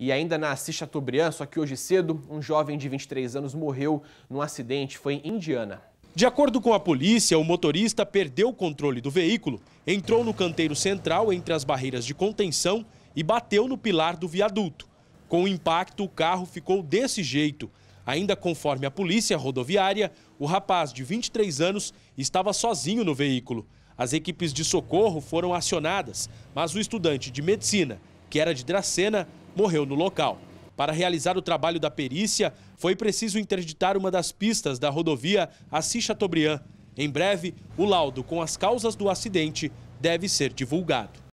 E ainda na Assis Chateaubriand, só que hoje cedo, um jovem de 23 anos morreu num acidente, foi em Indiana. De acordo com a polícia, o motorista perdeu o controle do veículo, entrou no canteiro central entre as barreiras de contenção e bateu no pilar do viaduto. Com o impacto, o carro ficou desse jeito. Ainda conforme a polícia rodoviária, o rapaz de 23 anos estava sozinho no veículo. As equipes de socorro foram acionadas, mas o estudante de medicina, que era de Dracena, morreu no local. Para realizar o trabalho da perícia, foi preciso interditar uma das pistas da rodovia Assis Chateaubriand. Em breve, o laudo com as causas do acidente deve ser divulgado.